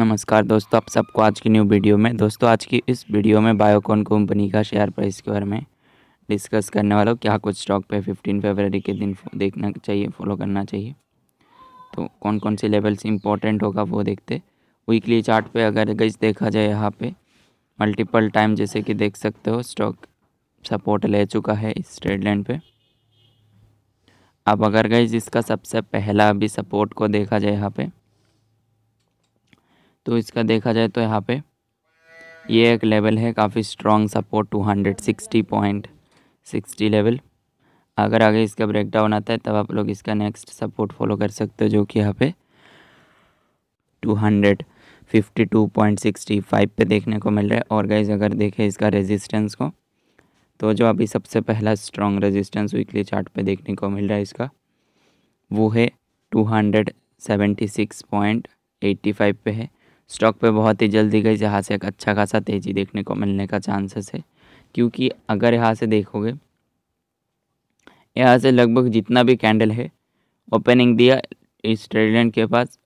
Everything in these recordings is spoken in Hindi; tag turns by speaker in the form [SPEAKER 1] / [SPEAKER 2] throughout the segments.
[SPEAKER 1] नमस्कार दोस्तों आप सबको आज की न्यू वीडियो में दोस्तों आज की इस वीडियो में बायोकॉन कंपनी का शेयर प्राइस के बारे में डिस्कस करने वाला हूँ क्या कुछ स्टॉक पे 15 फरवरी के दिन देखना चाहिए फॉलो करना चाहिए तो कौन कौन से लेवल्स इंपॉर्टेंट होगा वो देखते वीकली चार्ट पे अगर गज देखा जाए यहाँ पर मल्टीपल टाइम जैसे कि देख सकते हो स्टॉक सपोर्ट ले चुका है इस ट्रेड लाइन पर अब अगर गई इसका सबसे पहला अभी सपोर्ट को देखा जाए यहाँ पर तो इसका देखा जाए तो यहाँ पे ये एक लेवल है काफ़ी strong support two hundred sixty point sixty level अगर आगे इसका ब्रेक डाउन आता है तब आप लोग इसका नेक्स्ट सपोर्ट फॉलो कर सकते हो जो कि यहाँ पे two hundred fifty two point sixty five पे देखने को मिल रहा है और गाइज अगर देखें इसका रेजिस्टेंस को तो जो अभी सबसे पहला स्ट्रॉन्ग रेजिस्टेंस वीकली चार्ट पे देखने को मिल रहा है इसका वो है two hundred seventy six point eighty five पे है स्टॉक पे बहुत ही जल्दी गई यहाँ से एक अच्छा खासा तेज़ी देखने को मिलने का चांसेस है क्योंकि अगर यहाँ से देखोगे यहाँ से लगभग जितना भी कैंडल है ओपनिंग दिया इस ट्रेडलैंड के पास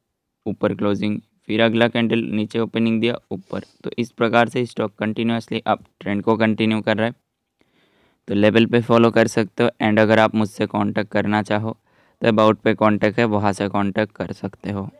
[SPEAKER 1] ऊपर क्लोजिंग फिर अगला कैंडल नीचे ओपनिंग दिया ऊपर तो इस प्रकार से स्टॉक कंटिन्यूसली आप ट्रेंड को कंटिन्यू कर रहा है तो लेवल पे फॉलो कर सकते हो एंड अगर आप मुझसे कांटेक्ट करना चाहो तो अबाउट पे कांटेक्ट है वहाँ से कांटेक्ट कर सकते हो